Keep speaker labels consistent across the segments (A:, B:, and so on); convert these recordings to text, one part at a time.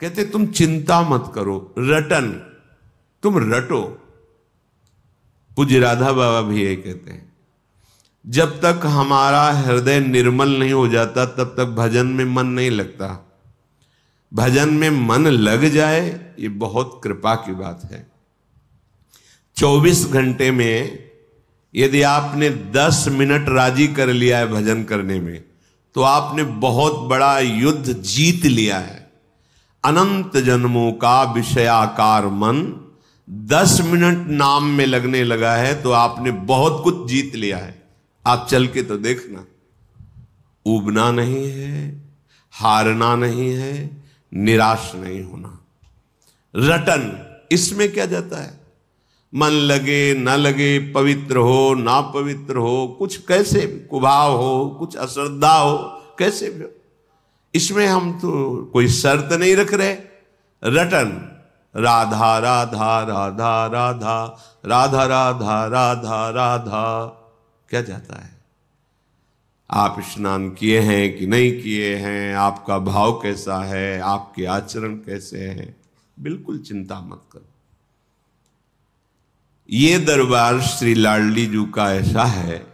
A: कहते तुम चिंता मत करो रटन तुम रटो पूज्य राधा बाबा भी ये कहते हैं जब तक हमारा हृदय निर्मल नहीं हो जाता तब तक भजन में मन नहीं लगता भजन में मन लग जाए ये बहुत कृपा की बात है 24 घंटे में यदि आपने 10 मिनट राजी कर लिया है भजन करने में तो आपने बहुत बड़ा युद्ध जीत लिया है अनंत जन्मों का विषयाकार मन दस मिनट नाम में लगने लगा है तो आपने बहुत कुछ जीत लिया है आप चल के तो देखना उबना नहीं है हारना नहीं है निराश नहीं होना रटन इसमें क्या जाता है मन लगे न लगे पवित्र हो ना पवित्र हो कुछ कैसे कुभाव हो कुछ अश्रद्धा हो कैसे भी हो इसमें हम तो कोई शर्त नहीं रख रहे रटन राधा राधा राधा राधा राधा राधा राधा राधा क्या जाता है आप स्नान किए हैं कि नहीं किए हैं आपका भाव कैसा है आपके आचरण कैसे हैं बिल्कुल चिंता मत करो ये दरबार श्री लाडली जू का ऐसा है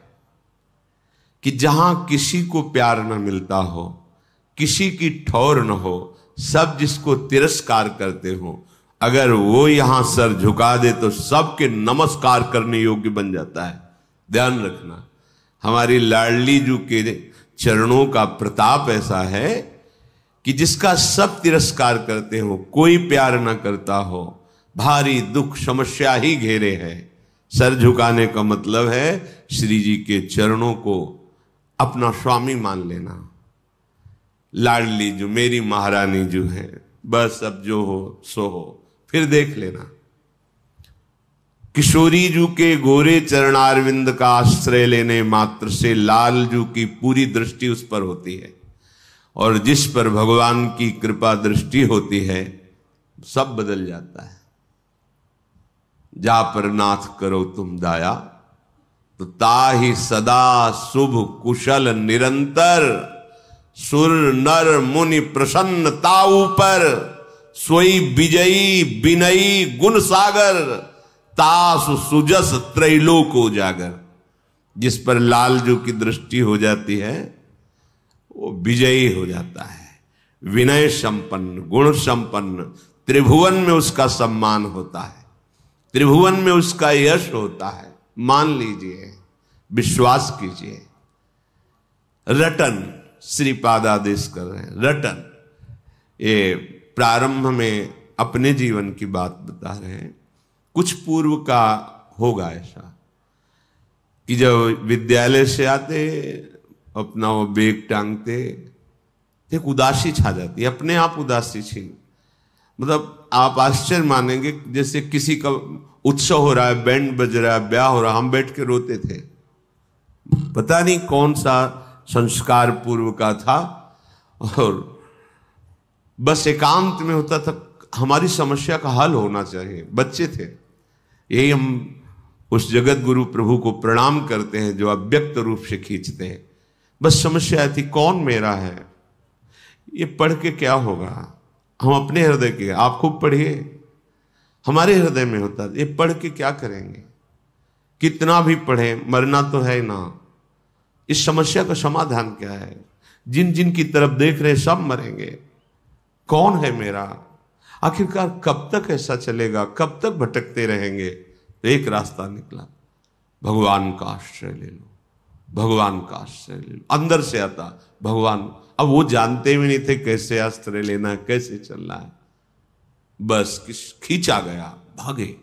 A: कि जहां किसी को प्यार न मिलता हो किसी की ठौर न हो सब जिसको तिरस्कार करते हो अगर वो यहां सर झुका दे तो सबके नमस्कार करने योग्य बन जाता है ध्यान रखना हमारी लाडली जू के चरणों का प्रताप ऐसा है कि जिसका सब तिरस्कार करते हो कोई प्यार ना करता हो भारी दुख समस्या ही घेरे है सर झुकाने का मतलब है श्री जी के चरणों को अपना स्वामी मान लेना लाडली जो मेरी महारानी जो है बस अब जो हो सो हो फिर देख लेना किशोरी जू के गोरे चरणारविंद का आश्रय लेने मात्र से लाल जू की पूरी दृष्टि उस पर होती है और जिस पर भगवान की कृपा दृष्टि होती है सब बदल जाता है जा पर नाथ करो तुम दाया तो ही सदा शुभ कुशल निरंतर सुर नर मुनि प्रसन्न ताऊ पर सोई विजयी विनयी गुण सागर तास सुजस त्रैलोक उजागर जिस पर लालजू की दृष्टि हो जाती है वो विजयी हो जाता है विनय संपन्न गुण संपन्न त्रिभुवन में उसका सम्मान होता है त्रिभुवन में उसका यश होता है मान लीजिए विश्वास कीजिए रटन श्रीपाद आदेश कर रहे हैं रटन ये प्रारंभ में अपने जीवन की बात बता रहे हैं कुछ पूर्व का होगा ऐसा कि जब विद्यालय से आते अपना वो बेग टांगते एक उदासी छा जाती है अपने आप उदासी छी मतलब आप आश्चर्य मानेंगे जैसे किसी का उत्सव हो रहा है बैंड बज रहा है ब्याह हो रहा है हम बैठ के रोते थे पता नहीं कौन सा संस्कार पूर्व का था और बस एकांत में होता था हमारी समस्या का हल होना चाहिए बच्चे थे यही हम उस जगत गुरु प्रभु को प्रणाम करते हैं जो अव्यक्त रूप से खींचते हैं बस समस्या थी कौन मेरा है ये पढ़ के क्या होगा हम अपने हृदय के आप खूब पढ़िए हमारे हृदय में होता ये पढ़ के क्या करेंगे कितना भी पढ़े मरना तो है ना इस समस्या का समाधान क्या है जिन जिन की तरफ देख रहे सब मरेंगे कौन है मेरा आखिरकार कब तक ऐसा चलेगा कब तक भटकते रहेंगे तो एक रास्ता निकला भगवान का आश्रय ले लो भगवान का आश्रय ले लो अंदर से आता भगवान अब वो जानते भी नहीं थे कैसे आश्रय लेना है कैसे चलना है बस खींचा गया भागे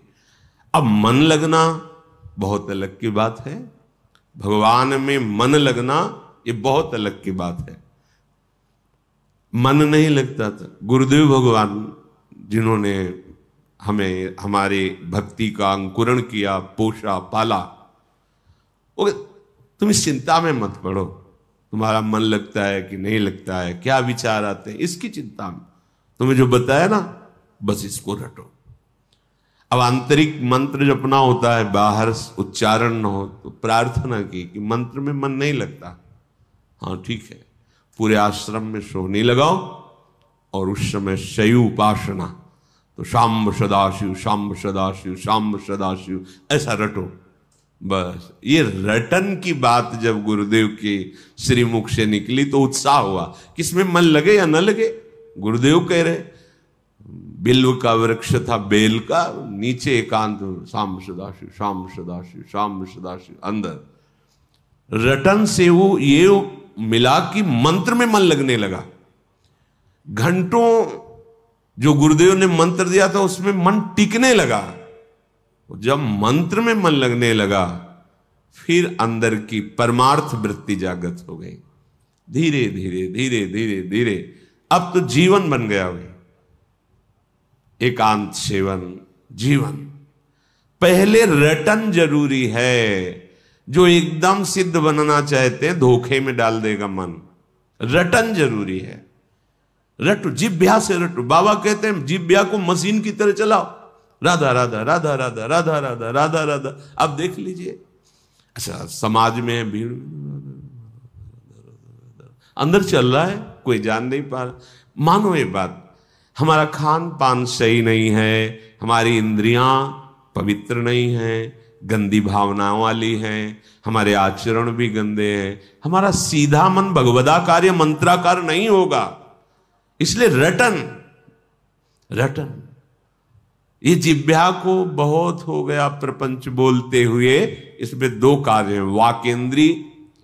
A: अब मन लगना बहुत अलग की बात है भगवान में मन लगना ये बहुत अलग की बात है मन नहीं लगता था गुरुदेव भगवान जिन्होंने हमें हमारे भक्ति का अंकुरण किया पोषा पाला वो तुम इस चिंता में मत पड़ो तुम्हारा मन लगता है कि नहीं लगता है क्या विचार आते हैं इसकी चिंता में तुम्हें जो बताया ना बस इसको रटो अब आंतरिक मंत्र जपना होता है बाहर उच्चारण न हो तो प्रार्थना की कि मंत्र में मन नहीं लगता हाँ ठीक है पूरे आश्रम में सोने लगाओ और उस समय शयु उपासना तो शाम्ब सदाशिव शाम्ब सदाशिव शाम्ब सदाशिव ऐसा रटो बस ये रटन की बात जब गुरुदेव के श्रीमुख से निकली तो उत्साह हुआ किसमें मन लगे या न लगे गुरुदेव कह रहे बिल्व का वृक्ष था बेल का नीचे एकांत शाम सदाशिव शाम सदाशिव शाम सदाशिव अंदर रटन से वो ये मिला कि मंत्र में मन लगने लगा घंटों जो गुरुदेव ने मंत्र दिया था उसमें मन टिकने लगा जब मंत्र में मन लगने लगा फिर अंदर की परमार्थ वृत्ति जागृत हो गई धीरे धीरे धीरे धीरे धीरे अब तो जीवन बन गया हुई एकांत सेवन जीवन पहले रटन जरूरी है जो एकदम सिद्ध बनना चाहते हैं धोखे में डाल देगा मन रटन जरूरी है रटो जिभ्या से रटो बाबा कहते हैं जिभ्या को मशीन की तरह चलाओ राधा राधा राधा राधा राधा राधा राधा राधा अब देख लीजिए अच्छा समाज में भीड़ अंदर चल रहा है कोई जान नहीं पा रहा मानो ये बात हमारा खान पान सही नहीं है हमारी इंद्रियां पवित्र नहीं हैं गंदी भावनाओं वाली हैं हमारे आचरण भी गंदे हैं हमारा सीधा मन भगवदाकार या मंत्राकार नहीं होगा इसलिए रटन रटन ये जिभ्या को बहुत हो गया प्रपंच बोलते हुए इसमें दो कार्य हैं वाकेंद्री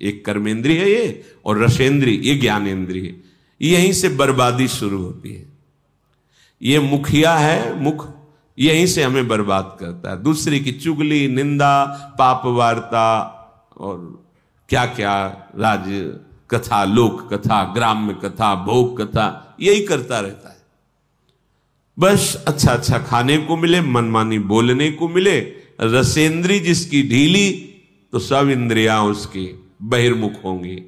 A: एक कर्मेंद्री है ये और रसेंद्री ये ज्ञानेन्द्रीय यहीं से बर्बादी शुरू होती है ये मुखिया है मुख यहीं से हमें बर्बाद करता है दूसरे की चुगली निंदा पाप वार्ता और क्या क्या राज कथा लोक कथा ग्राम्य कथा भोग कथा यही करता रहता है बस अच्छा अच्छा खाने को मिले मनमानी बोलने को मिले रसेंद्री जिसकी ढीली तो सब इंद्रिया उसकी बहिर्मुख होंगी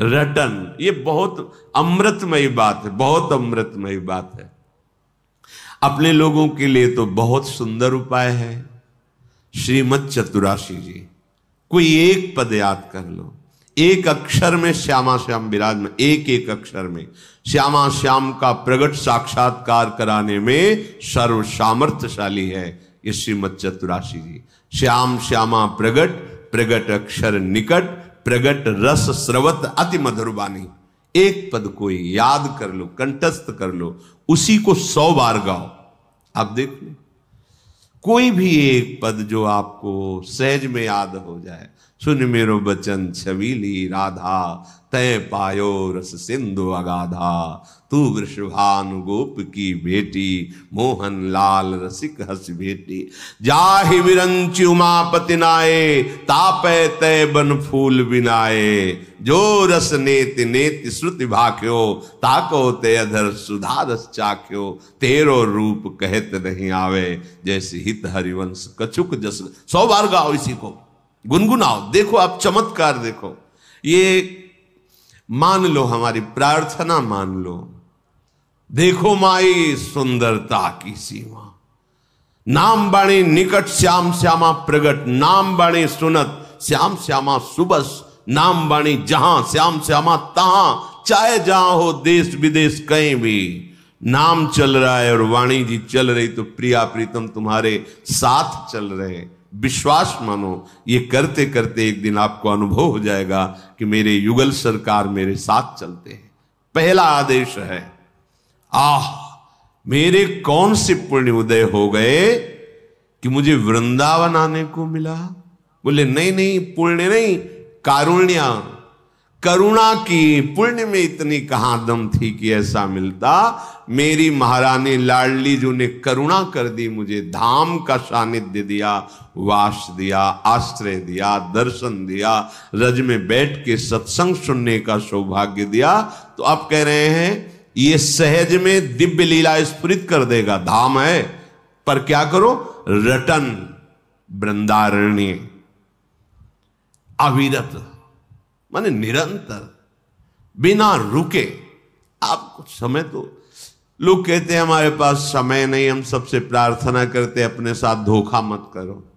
A: रटन ये बहुत अमृतमय बात है बहुत अमृतमय बात है अपने लोगों के लिए तो बहुत सुंदर उपाय है श्रीमद चतुराशी जी कोई एक पद याद कर लो एक अक्षर में श्यामा श्याम विराज में एक एक अक्षर में श्यामा श्याम का प्रगट साक्षात्कार कराने में सर्व सामर्थ्यशाली है ये श्रीमद चतुराशी जी श्याम श्यामा प्रगट प्रगट अक्षर निकट प्रगट रस स्रवत अति मधुर वाणी एक पद को याद कर लो कंटस्थ कर लो उसी को सौ बार गाओ आप देख लो कोई भी एक पद जो आपको सहज में याद हो जाए सुन मेरो बचन छबीली राधा तय पायो रस सिंधु अगाधा तू वृषभानु गोप की बेटी मोहन लाल रसिक हस बेटी जाहि विरंचि उमापति नाये तापे तय बन फूल बिनाए जो रस नेत नेत श्रुति भाख्यो ताको ते अधर सुधा रस चाख्यो तेरो रूप कहत नहीं आवे जैसे हित हरिवंश कछुक जस सौ बार गाओ इसी को गुनगुनाओ देखो आप चमत्कार देखो ये मान लो हमारी प्रार्थना मान लो देखो माई सुंदरता की सीमा नाम बाणी निकट श्याम श्यामा प्रगट नाम बाणी सुनत श्याम श्यामा सुबस नाम बाणी जहां श्याम श्यामा तहा चाहे जहां हो देश विदेश कहीं भी नाम चल रहा है और वाणी जी चल रही तो प्रिया प्रीतम तुम्हारे साथ चल रहे विश्वास मानो ये करते करते एक दिन आपको अनुभव हो जाएगा कि मेरे युगल सरकार मेरे साथ चलते हैं पहला आदेश है आह मेरे कौन से पुण्य उदय हो गए कि मुझे वृंदावन आने को मिला बोले नहीं नहीं पुण्य नहीं कारुण्या करुणा की पुण्य में इतनी कहां दम थी कि ऐसा मिलता मेरी महारानी लाडली जो ने करुणा कर दी मुझे धाम का सानिध्य दिया वास दिया आश्रय दिया दर्शन दिया रज में बैठ के सत्संग सुनने का सौभाग्य दिया तो आप कह रहे हैं ये सहज में दिव्य लीला स्फुरित कर देगा धाम है पर क्या करो रटन वृंदारण्य अविरत माने निरंतर बिना रुके आप कुछ समय तो लोग कहते हैं हमारे पास समय नहीं हम सबसे प्रार्थना करते अपने साथ धोखा मत करो